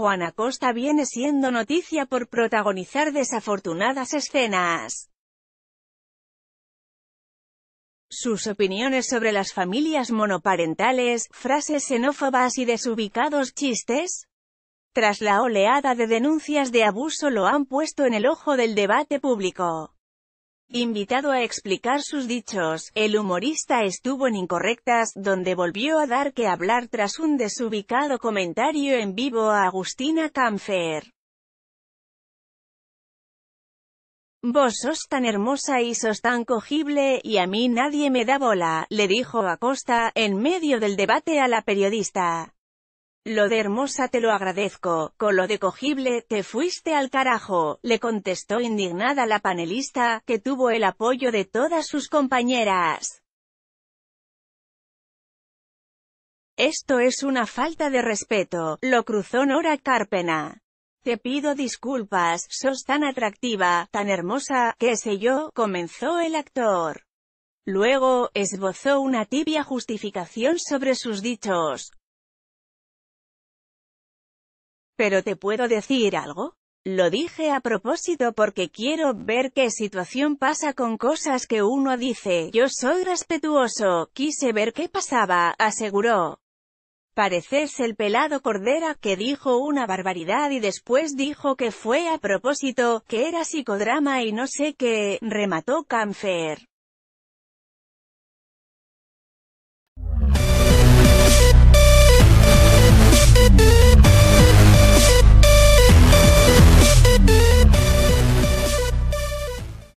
Juan Acosta viene siendo noticia por protagonizar desafortunadas escenas. Sus opiniones sobre las familias monoparentales, frases xenófobas y desubicados chistes, tras la oleada de denuncias de abuso lo han puesto en el ojo del debate público. Invitado a explicar sus dichos, el humorista estuvo en Incorrectas, donde volvió a dar que hablar tras un desubicado comentario en vivo a Agustina Camfer. Vos sos tan hermosa y sos tan cogible, y a mí nadie me da bola, le dijo Acosta, en medio del debate a la periodista. Lo de hermosa te lo agradezco, con lo de cogible, te fuiste al carajo, le contestó indignada la panelista, que tuvo el apoyo de todas sus compañeras. Esto es una falta de respeto, lo cruzó Nora Carpena. Te pido disculpas, sos tan atractiva, tan hermosa, qué sé yo, comenzó el actor. Luego, esbozó una tibia justificación sobre sus dichos, pero te puedo decir algo. Lo dije a propósito porque quiero ver qué situación pasa con cosas que uno dice. Yo soy respetuoso, quise ver qué pasaba, aseguró. Pareces el pelado Cordera, que dijo una barbaridad y después dijo que fue a propósito, que era psicodrama y no sé qué, remató Camfer.